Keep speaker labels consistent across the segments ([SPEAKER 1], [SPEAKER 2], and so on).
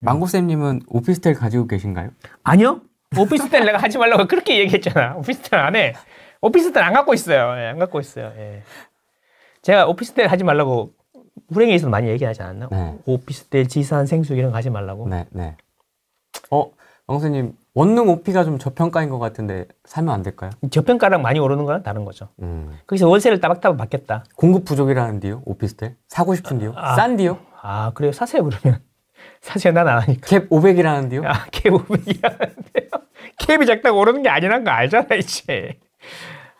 [SPEAKER 1] 음. 망고쌤님은 오피스텔 가지고 계신가요? 아니요. 오피스텔 내가 하지 말라고 그렇게 얘기했잖아. 오피스텔 안 해. 오피스텔 안 갖고 있어요. 예, 안 갖고 있어요. 예. 제가
[SPEAKER 2] 오피스텔 하지 말라고 불행에서 많이 얘기하지 않았나? 네. 오피스텔, 지산, 생수 이런 거 하지 말라고. 네, 네. 어, 왕생님 원룸 오피가 좀 저평가인 것 같은데 사면 안 될까요? 저평가랑 많이 오르는 거랑 다른 거죠. 음. 거기서 월세를 따박따박 받겠다. 공급 부족이라는데요, 오피스텔 사고 싶은데요, 아, 아. 싼데요. 아 그래요, 사세요 그러면. 사실 난안 하니까. 캡 500이라는데요? 아, 캡 500이라는데요? 캡이 작다고 오르는 게 아니란 거
[SPEAKER 1] 알잖아, 이제.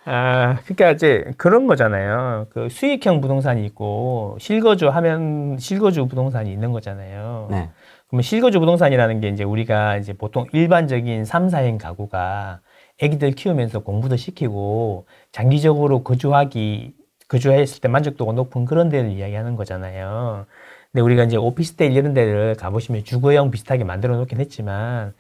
[SPEAKER 1] 아, 그러니까 이제 그런 거잖아요. 그 수익형 부동산이 있고 실거주 하면 실거주 부동산이 있는 거잖아요. 네. 그러면 실거주 부동산이라는 게 이제 우리가 이제 보통 일반적인 삼사인 가구가 아기들 키우면서 공부도 시키고 장기적으로 거주하기 거주했을 때 만족도가 높은 그런 데를 이야기하는 거잖아요. 근데 우리가 이제 오피스텔 이런 데를 가보시면 주거형 비슷하게 만들어 놓긴 했지만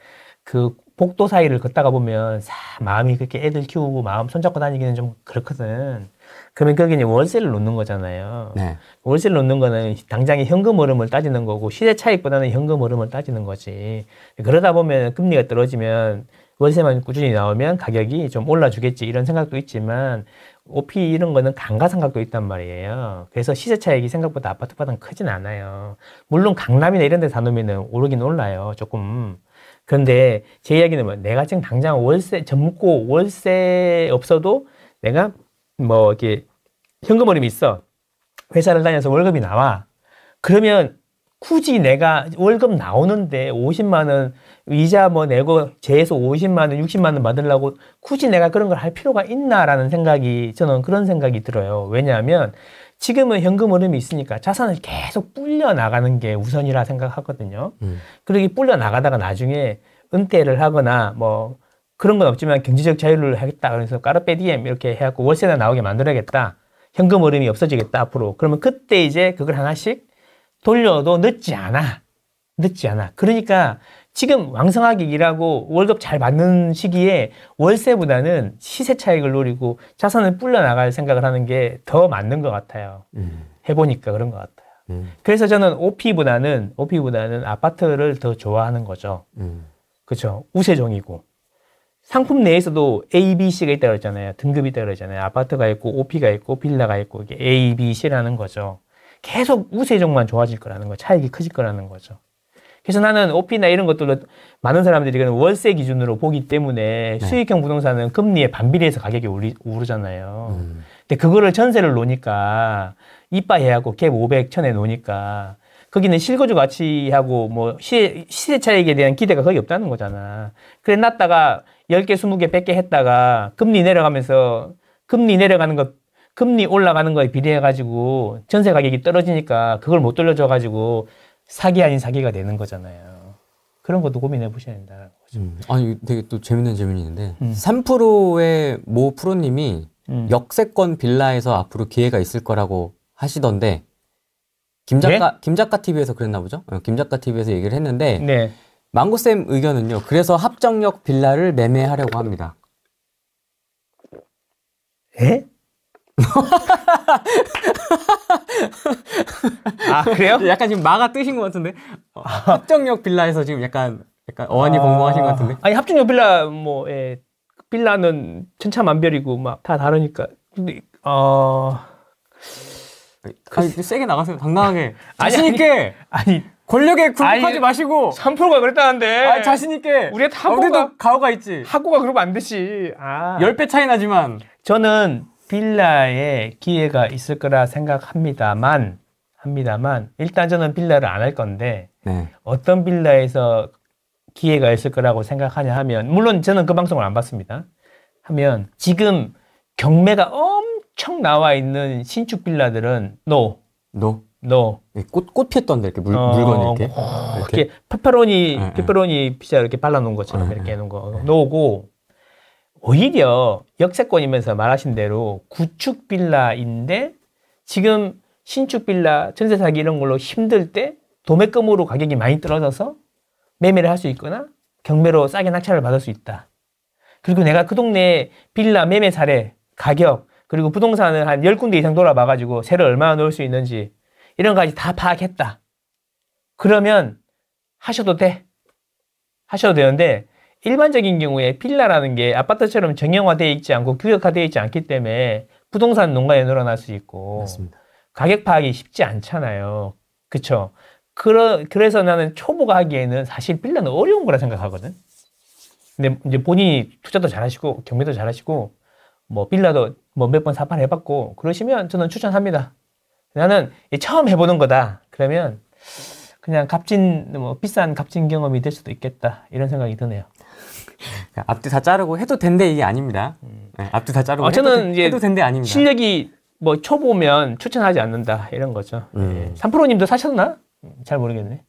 [SPEAKER 1] 그 복도 사이를 걷다가 보면 사, 마음이 그렇게 애들 키우고 마음 손잡고 다니기는 좀 그렇거든. 그러면 거기 이제 월세를 놓는 거잖아요. 네. 월세를 놓는 거는 당장의 현금 흐름을 따지는 거고 시세 차익보다는 현금 흐름을 따지는 거지. 그러다 보면 금리가 떨어지면 월세만 꾸준히 나오면 가격이 좀 올라주겠지 이런 생각도 있지만 OP 이런 거는 강가상각도 있단 말이에요. 그래서 시세 차익이 생각보다 아파트 바닥은 크진 않아요. 물론 강남이나 이런 데 사놓으면 오르긴 올라요. 조금. 그런데 제 이야기는 뭐 내가 지금 당장 월세, 젊고 월세 없어도 내가 뭐 이렇게 현금 흐름이 있어. 회사를 다녀서 월급이 나와. 그러면 굳이 내가 월급 나오는데 50만 원 이자 뭐 내고 재해서 50만 원, 60만 원 받으려고 굳이 내가 그런 걸 할 필요가 있나라는 생각이 저는 그런 생각이 들어요. 왜냐하면 지금은 현금 흐름이 있으니까 자산을 계속 불려 나가는 게 우선이라 생각하거든요. 음. 그러기 불려 나가다가 나중에 은퇴를 하거나 뭐 그런 건 없지만 경제적 자유를 하겠다 그래서 까르페 디엠 이렇게 해갖고 월세나 나오게 만들어야겠다. 현금 흐름이 없어지겠다 앞으로. 그러면 그때 이제 그걸 하나씩 돌려도 늦지 않아. 늦지 않아. 그러니까 지금 왕성하게 일하고 월급 잘 받는 시기에 월세보다는 시세 차익을 노리고 자산을 불려나갈 생각을 하는 게 더 맞는 것 같아요. 음. 해보니까 그런 것 같아요. 음. 그래서 저는 OP보다는, OP보다는 아파트를 더 좋아하는 거죠. 음. 그렇죠. 우세종이고. 상품 내에서도 A, B, C가 있다고 했잖아요 등급이 있다고 그잖아요 아파트가 있고, OP가 있고, 빌라가 있고, 이게 A, B, C라는 거죠. 계속 우세종만 좋아질 거라는 거, 차익이 커질 거라는 거죠. 그래서 나는 오피나 이런 것들로 많은 사람들이 그냥 월세 기준으로 보기 때문에 네. 수익형 부동산은 금리에 반비례해서 가격이 오리, 오르잖아요. 음. 근데 그거를 전세를 놓으니까 이빠 해하고 갭 500, 1000에 놓으니까 거기는 실거주 가치하고 뭐 시세, 시세 차익에 대한 기대가 거의 없다는 거잖아. 그래 놨다가 10개, 20개, 100개 했다가 금리 내려가면서 금리 내려가는 것 금리 올라가는 거에 비례해 가지고 전세 가격이 떨어지니까 그걸 못 돌려줘 가지고 사기 아닌 사기가 되는 거잖아요. 그런 것도 고민해
[SPEAKER 2] 보셔야 된다는 거죠. 음. 아니 되게 또 재밌는 질문이 있는데 음. 3%의 모 프로님이 음. 역세권 빌라에서 앞으로 기회가 있을 거라고 하시던데 김 작가 네? 김 작가 TV에서 그랬나 보죠? 어, 김 작가 TV에서 얘기를 했는데 네. 망고쌤 의견은요. 그래서 합정역 빌라를 매매하려고 합니다. 에? 아 그래요? 약간 지금 마가 뜨신 것 같은데 어, 아. 합정역 빌라에서 지금 약간 약간 어안이 아... 공공하신 것 같은데 아니 합정역 빌라 뭐 예, 빌라는
[SPEAKER 1] 천차만별이고 막 다 다르니까 근데 어
[SPEAKER 2] 아니, 그 세게 나가세요 당당하게 자신 있게 아니, 아니, 권력에 굴복하지 마시고 3%가 그랬다는데 자신 있게 우리가 다 하고가 가오가 있지 학우가 그러면 안 되지 아 10배
[SPEAKER 1] 차이 나지만 저는 빌라에 기회가 있을 거라 생각합니다만 합니다만 일단 저는 빌라를 안 할 건데 네. 어떤 빌라에서 기회가 있을 거라고 생각하냐 하면 물론 저는 그 방송을 안 봤습니다. 하면 지금 경매가 엄청 나와 있는 신축 빌라들은 노 노. 노. 예, 꽃, 꽃 피었던 데 이렇게 물, 어, 물건 이렇게. 오, 어, 이렇게. 페퍼로니페퍼로니 예, 예. 피자 이렇게 발라놓은 것처럼 에, 이렇게 해놓은 거. 노고, 오히려 역세권이면서 말하신 대로 구축 빌라인데 지금 신축 빌라 전세 사기 이런 걸로 힘들 때 도매금으로 가격이 많이 떨어져서 매매를 할 수 있거나 경매로 싸게 낙찰을 받을 수 있다. 그리고 내가 그 동네 빌라 매매 사례, 가격, 그리고 부동산을 한 10군데 이상 돌아봐가지고 세를 얼마나 넣을 수 있는지 이런 것까지다 파악했다. 그러면 하셔도 돼. 하셔도 되는데 일반적인 경우에 필라라는게 아파트처럼 정형화되어 있지 않고 규격화되어 있지 않기 때문에 부동산 농가에 늘어날 수 있고 맞습니다. 가격 파악이 쉽지 않잖아요. 그렇죠? 그러, 그래서 나는 초보가 하기에는 사실 필라는 어려운 거라 생각하거든. 근데 이제 본인이 투자도 잘하시고 경매도 잘하시고 뭐필라도뭐 몇 번 사판 해봤고 그러시면 저는 추천합니다. 나는 처음 해보는 거다. 그러면 그냥 값진 뭐 비싼 값진 경험이 될 수도 있겠다 이런 생각이 드네요. 앞뒤 다 자르고 해도 된대 이게 아닙니다.
[SPEAKER 2] 네, 앞뒤 다 자르고 아, 저는 해도, 해도 된대
[SPEAKER 1] 아닙니다. 실력이 뭐 초보면 추천하지
[SPEAKER 2] 않는다 이런 거죠. 음. 예. 삼프로님도 사셨나? 잘 모르겠네.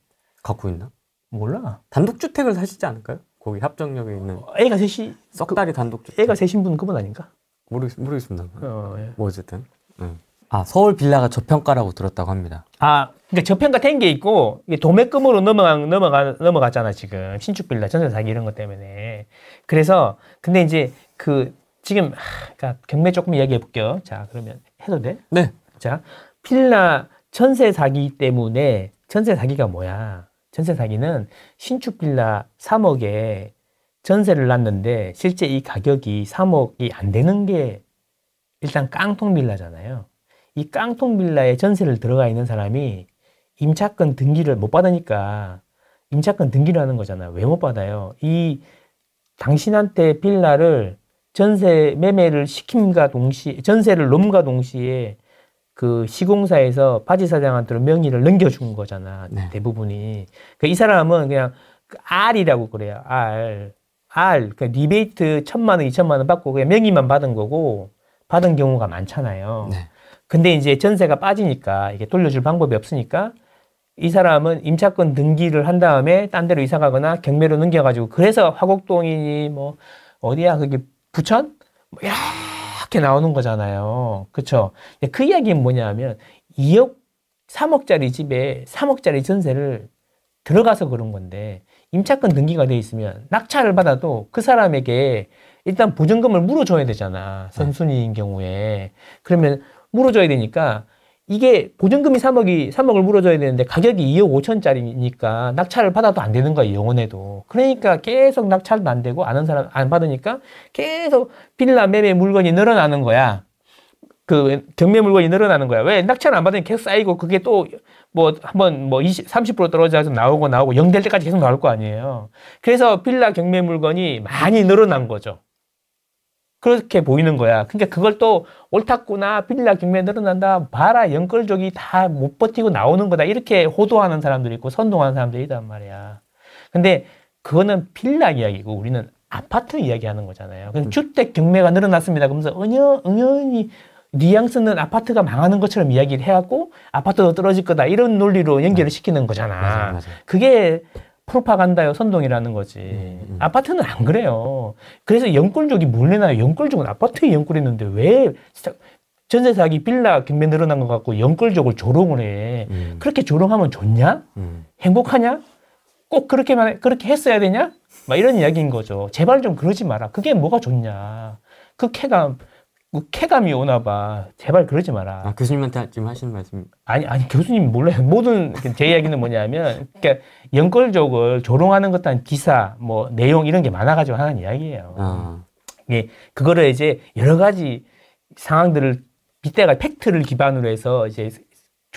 [SPEAKER 2] 갖고 있나? 몰라. 단독주택을 사시지 않을까요? 거기 합정역에 있는 어, 애가 셋이 썩다리 그 단독주택. 애가 셋인 분 그분 아닌가? 모르겠, 모르겠습니다. 어, 예. 뭐 어쨌든. 음. 아 서울 빌라가 저평가라고 들었다고 합니다.
[SPEAKER 1] 아 그러니까 저평가 된 게 있고 이게 도매금으로 넘어가 넘어가 넘어갔잖아 지금 신축 빌라 전세 사기 이런 것 때문에 그래서 근데 이제 그 지금 하, 그러니까 경매 조금 이야기해 볼게요. 자 그러면 해도 돼? 네. 자 빌라 전세 사기 때문에 전세 사기가 뭐야? 전세 사기는 신축 빌라 3억에 전세를 놨는데 실제 이 가격이 3억이 안 되는 게 일단 깡통 빌라잖아요. 이 깡통 빌라에 전세를 들어가 있는 사람이 임차권 등기를 못 받으니까 임차권 등기를 하는 거잖아요. 왜 못 받아요? 이 당신한테 빌라를 전세 매매를 시킴과 동시에 전세를 놈과 동시에 그 시공사에서 바지 사장한테 로 명의를 넘겨준 거잖아 네. 대부분이 그이 그러니까 사람은 그냥 그 R이라고 그래요 R R 그 리베이트 천만 원 이천만 원 받고 그냥 명의만 받은 거고 받은 경우가 많잖아요. 네. 근데 이제 전세가 빠지니까 이게 돌려줄 방법이 없으니까 이 사람은 임차권 등기를 한 다음에 딴 데로 이사 가거나 경매로 넘겨가지고 그래서 화곡동이니 뭐 어디야 그게 부천? 뭐 이렇게 나오는 거잖아요. 그쵸? 그 이야기는 뭐냐면 2억, 3억짜리 집에 3억짜리 전세를 들어가서 그런 건데 임차권 등기가 돼 있으면 낙찰을 받아도 그 사람에게 일단 보증금을 물어줘야 되잖아. 선순위인 경우에. 그러면 물어줘야 되니까 이게 보증금이 3억이 3억을 물어줘야 되는데 가격이 2억 5천짜리니까 낙찰을 받아도 안 되는 거예요 영원에도 그러니까 계속 낙찰도 안 되고 아는 사람 안 받으니까 계속 빌라 매매 물건이 늘어나는 거야 그 경매 물건이 늘어나는 거야 왜 낙찰 안 받으니까 계속 쌓이고 그게 또 뭐 한번 뭐 20, 30% 떨어져서 나오고 나오고 영 될 때까지 계속 나올 거 아니에요 그래서 빌라 경매 물건이 많이 늘어난 거죠 그렇게 보이는 거야. 그러니까 그걸 또 옳다구나, 빌라 경매 늘어난다, 봐라, 연끌족이 다 못 버티고 나오는 거다. 이렇게 호도하는 사람들이 있고 선동하는 사람들이 있단 말이야. 근데 그거는 빌라 이야기고 우리는 아파트 이야기하는 거잖아요. 음. 주택 경매가 늘어났습니다. 그러면서 은연, 은연히 뉘앙스는 아파트가 망하는 것처럼 이야기를 해갖고 아파트도 떨어질 거다 이런 논리로 연결을 네. 시키는 거잖아. 맞아, 맞아. 그게 프로파간다요 선동이라는 거지. 음, 음. 아파트는 안 그래요. 그래서 연골족이 몰래나요. 연골족은 아파트에 연골 있는데 왜 전세 사기 빌라 경매 늘어난 것 같고 연골족을 조롱을 해. 음. 그렇게 조롱하면 좋냐? 음. 행복하냐? 꼭 그렇게만 그렇게 했어야 되냐? 막 이런 이야기인 거죠. 제발 좀 그러지 마라. 그게 뭐가 좋냐? 그 캐가 자꾸 쾌감이 오나 봐. 제발 그러지 마라. 아, 교수님한테 지금 하시는 말씀? 아니, 아니, 교수님 몰라요. 모든, 제 이야기는 뭐냐면, 그러니까 연골족을 조롱하는 것도 한 기사, 뭐, 내용 이런 게 많아가지고 하는 이야기예요. 아. 예, 그거를 이제 여러 가지 상황들을 빗대가 팩트를 기반으로 해서 이제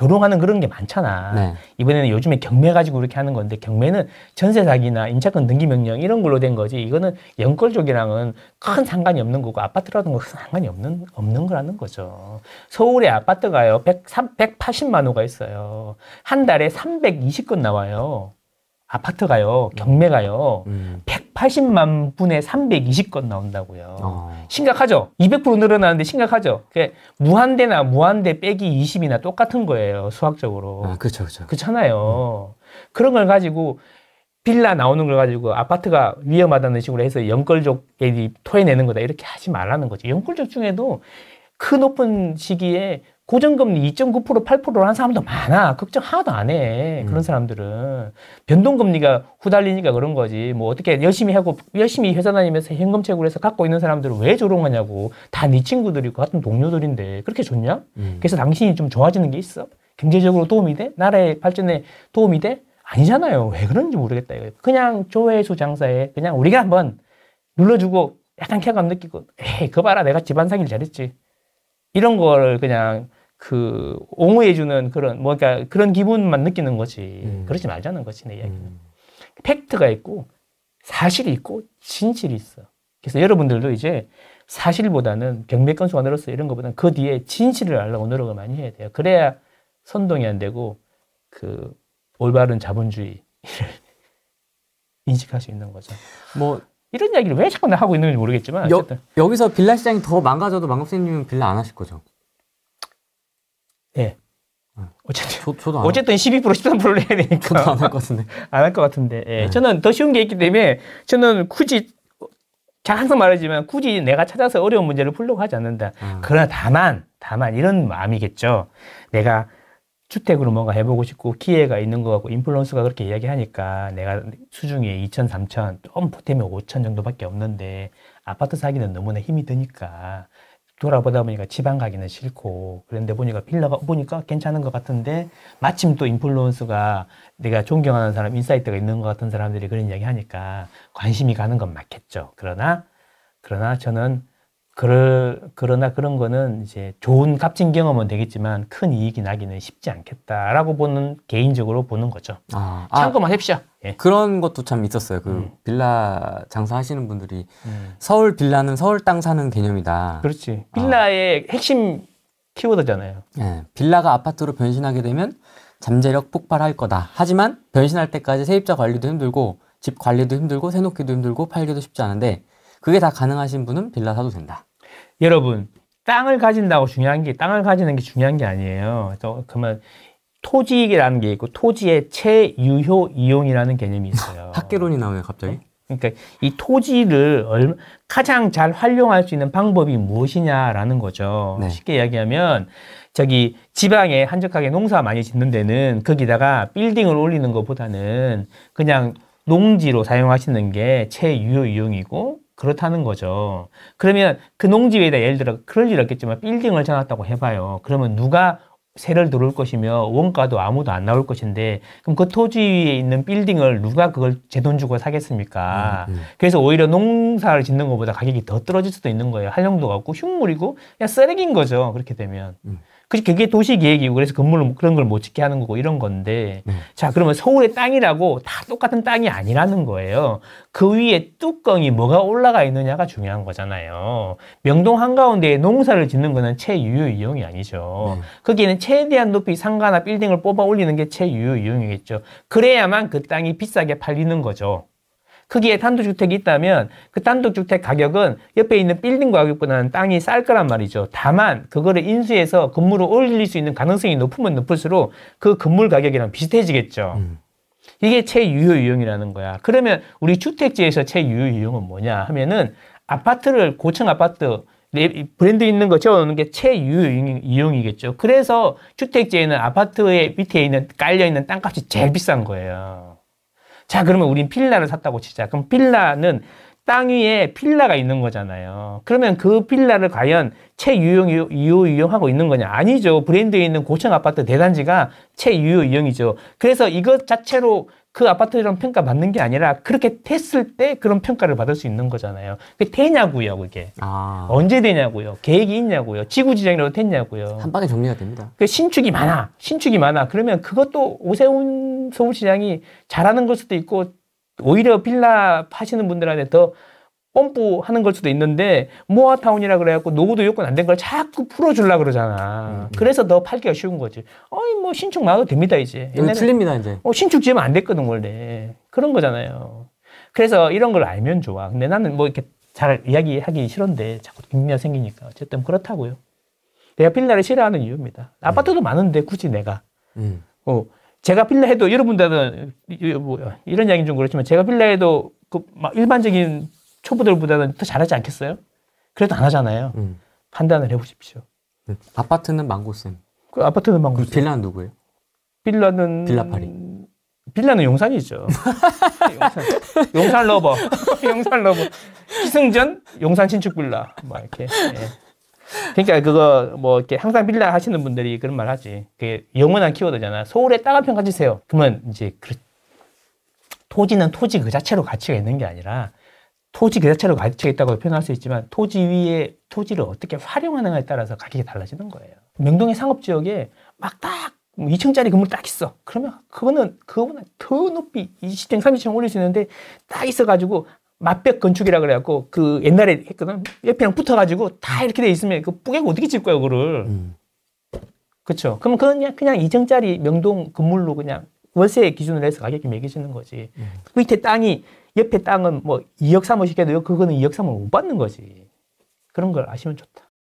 [SPEAKER 1] 조롱하는 그런 게 많잖아. 네. 이번에는 요즘에 경매 가지고 이렇게 하는 건데 경매는 전세 사기나 임차권 등기 명령 이런 걸로 된 거지. 이거는 연골 족이랑은큰 상관이 없는 거고 아파트라든 것은 상관이 없는 없는 거라는 거죠. 서울에 아파트가요. 100, 180만 호가 있어요. 한 달에 320건 나와요. 아파트가요. 경매가요. 음. 80만 분의 320건 나온다고요. 어. 심각하죠? 200% 늘어나는데 심각하죠? 그게 무한대나 무한대 빼기 20이나 똑같은 거예요, 수학적으로. 아, 그렇죠, 그렇죠. 그렇잖아요. 음. 그런 걸 가지고 빌라 나오는 걸 가지고 아파트가 위험하다는 식으로 해서 연골족에 토해내는 거다. 이렇게 하지 말라는 거죠. 연골족 중에도 크 그 높은 시기에 고정금리 2.9% 8%를 하는 사람도 많아. 걱정 하나도 안 해. 음. 그런 사람들은. 변동금리가 후달리니까 그런 거지. 뭐 어떻게 열심히 하고, 열심히 회사 다니면서 현금 채굴 해서 갖고 있는 사람들은 왜 저런 거냐고다 네 친구들이고 같은 동료들인데 그렇게 좋냐? 음. 그래서 당신이 좀 좋아지는 게 있어? 경제적으로 도움이 돼? 나라의 발전에 도움이 돼? 아니잖아요. 왜 그런지 모르겠다. 이거 그냥 조회수 장사에 그냥 우리가 한번 눌러주고 약간 쾌감 느끼고 에이, 그 봐라. 내가 집안 사기를 잘했지. 이런 걸 그냥 그 옹호해주는 그런 뭐 그러니까 그런 기분만 느끼는 거지 음. 그러지 말자는 거지 내 이야기는 음. 팩트가 있고 사실이 있고 진실이 있어 그래서 여러분들도 이제 사실보다는 경매 건수가 늘었어 이런 것보다는 그 뒤에 진실을 알려고 노력을 많이 해야 돼요 그래야 선동이 안 되고 그 올바른 자본주의를 인식할 수 있는 거죠
[SPEAKER 2] 뭐 이런 이야기를 왜 자꾸 나 하고 있는지 모르겠지만 여, 여기서 빌라 시장이 더 망가져도 망 선생님은 빌라 안 하실 거죠 예. 아. 어쨌든 저, 어쨌든 12% 13%를
[SPEAKER 1] 해야 되니까 안 할 것 같은데 안 할 것 같은데 예. 네. 저는 더 쉬운 게 있기 때문에 저는 굳이 자 항상 말하지만 굳이 내가 찾아서 어려운 문제를 풀려고 하지 않는다 음. 그러나 다만 다만 이런 마음이겠죠 내가 주택으로 뭔가 해보고 싶고 기회가 있는 것 같고 인플루언서가 그렇게 이야기하니까 내가 수중에 2천 3천 좀 보태면 5천 정도밖에 없는데 아파트 사기는 너무나 힘이 드니까 돌아보다 보니까 지방 가기는 싫고 그런데 보니까 빌라가 보니까 괜찮은 것 같은데 마침 또 인플루언스가 내가 존경하는 사람 인사이트가 있는 것 같은 사람들이 그런 이야기 하니까 관심이 가는 건 맞겠죠. 그러나 그러나 저는 그럴, 그러나 그런 거는 이제 좋은 값진 경험은 되겠지만 큰 이익이 나기는
[SPEAKER 2] 쉽지 않겠다라고 보는 개인적으로 보는 거죠. 아, 아 참고만 아, 합시오. 예. 그런 것도 참 있었어요. 그 음. 빌라 장사하시는 분들이 음. 서울 빌라는 서울 땅 사는 개념이다. 그렇지. 아.
[SPEAKER 1] 빌라의 아. 핵심
[SPEAKER 2] 키워드잖아요. 예. 빌라가 아파트로 변신하게 되면 잠재력 폭발할 거다. 하지만 변신할 때까지 세입자 관리도 힘들고 집 관리도 힘들고 새놓기도 힘들고 팔기도 쉽지 않은데 그게 다 가능하신 분은 빌라 사도 된다. 여러분 땅을 가진다고 중요한 게 땅을 가지는 게 중요한 게 아니에요. 또
[SPEAKER 1] 그러면 토지이라는게 있고 토지의 최유효 이용이라는 개념이 있어요. 학계론이 나오네 갑자기. 어? 그러니까 이 토지를 얼마, 가장 잘 활용할 수 있는 방법이 무엇이냐라는 거죠. 네. 쉽게 이야기하면 저기 지방에 한적하게 농사 많이 짓는 데는 거기다가 빌딩을 올리는 것보다는 그냥 농지로 사용하시는 게 최유효 이용이고 그렇다는 거죠. 그러면 그 농지에다 위 예를 들어 그럴 일 없겠지만 빌딩을 지놨다고 해봐요. 그러면 누가 세를 들어올 것이며 원가도 아무도 안 나올 것인데 그럼 그 토지 위에 있는 빌딩을 누가 그걸 제 돈 주고 사겠습니까? 음, 음. 그래서 오히려 농사를 짓는 것보다 가격이 더 떨어질 수도 있는 거예요. 활용도가 없고 흉물이고 그냥 쓰레기인 거죠. 그렇게 되면. 음. 그게 도시 계획이고 그래서 건물을 뭐 그런 걸 못 짓게 하는 거고 이런 건데 네. 자 그러면 서울의 땅이라고 다 똑같은 땅이 아니라는 거예요. 그 위에 뚜껑이 뭐가 올라가 있느냐가 중요한 거잖아요. 명동 한가운데에 농사를 짓는 거는 최유효 이용이 아니죠. 네. 거기에는 최대한 높이 상가나 빌딩을 뽑아 올리는 게최유효 이용이겠죠. 그래야만 그 땅이 비싸게 팔리는 거죠. 크기의 단독주택이 있다면 그 단독주택 가격은 옆에 있는 빌딩 가격보다는 땅이 쌀 거란 말이죠. 다만 그거를 인수해서 건물을 올릴 수 있는 가능성이 높으면 높을수록 그 건물 가격이랑 비슷해지겠죠. 음. 이게 최유효 유형이라는 거야. 그러면 우리 주택지에서 최유효 유형은 뭐냐 하면은 아파트를 고층 아파트 네, 브랜드 있는 거 채워놓는 게 최유효 유형이겠죠. 그래서 주택지에는 아파트의 밑에 있는 깔려 있는 땅값이 제일 비싼 거예요. 자, 그러면 우린 필라를 샀다고 치자. 그럼 필라는 땅 위에 필라가 있는 거잖아요. 그러면 그 필라를 과연 최유용 유효, 유용하고 있는 거냐? 아니죠. 브랜드에 있는 고층 아파트 대단지가 최유효 유용이죠. 그래서 이것 자체로 그 아파트처럼 평가받는 게 아니라 그렇게 됐을 때 그런 평가를 받을 수 있는 거잖아요. 그게 되냐고요, 그게. 아. 언제 되냐고요. 계획이 있냐고요. 지구 지정이라도 됐냐고요. 한 방에 정리가 됩니다. 그 신축이 많아. 신축이 많아. 그러면 그것도 오세훈 서울시장이 잘하는 걸 수도 있고 오히려 빌라 파시는 분들한테 더 뽐뿌하는 걸 수도 있는데 모아타운이라 그래갖고 노후도 요건 안 된 걸 자꾸 풀어주려 그러잖아. 음, 음. 그래서 더 팔기가 쉬운 거지. 어이 뭐 신축 나와도 됩니다 이제. 옛날에 틀립니다 이제. 어, 신축 지으면 안 됐거든 원래. 그런 거잖아요. 그래서 이런 걸 알면 좋아. 근데 나는 뭐 이렇게 잘 이야기하기 싫은데 자꾸 빅리가 생기니까 어쨌든 그렇다고요. 내가 빌라를 싫어하는 이유입니다. 음. 아파트도 음. 많은데 굳이 내가. 음. 어, 제가 빌라 해도 여러분들은 뭐, 이런 이야기는 좀 그렇지만 제가 빌라 해도 그 막 일반적인 초보들보다는 더 잘하지 않겠어요? 그래도 안
[SPEAKER 2] 하잖아요. 음. 판단을 해보십시오. 네. 아파트는 망고쌤. 그 아파트는 망고쌤. 그 빌라는 누구예요? 빌라는 빌라파리. 빌라는 용산이죠.
[SPEAKER 1] 용산, 용산 러버, 용산 러버. 기승전 용산 신축 빌라. 뭐 이렇게. 예. 그러니까 그거 뭐 이렇게 항상 빌라 하시는 분들이 그런 말 하지. 그게 영원한 키워드잖아. 서울에 따가평 가지세요. 그러면 이제 그 토지는 토지 그 자체로 가치가 있는 게 아니라 토지 그 자체로 가치가 있다고 표현할 수 있지만 토지 위에 토지를 어떻게 활용하는가에 따라서 가격이 달라지는 거예요. 명동의 상업 지역에 막 딱 2층짜리 뭐 건물 딱 있어. 그러면 그거는 그거보다 더 높이 20층, 30층 올릴 수 있는데 딱 있어가지고 맛백 건축이라 그래갖고 그 옛날에 했거든. 옆이랑 붙어가지고 다 이렇게 돼 있으면 그 뿌개고 어떻게 질 거야, 그거를. 음. 그렇죠. 그럼 그냥 그냥 2층짜리 명동 건물로 그냥 월세 기준으로 해서 가격이 매겨지는 거지. 음. 그 밑에 땅이 옆에 땅은 뭐 2억 3억씩 해도 그거는 2억 3억 못 받는 거지. 그런 걸 아시면 좋다.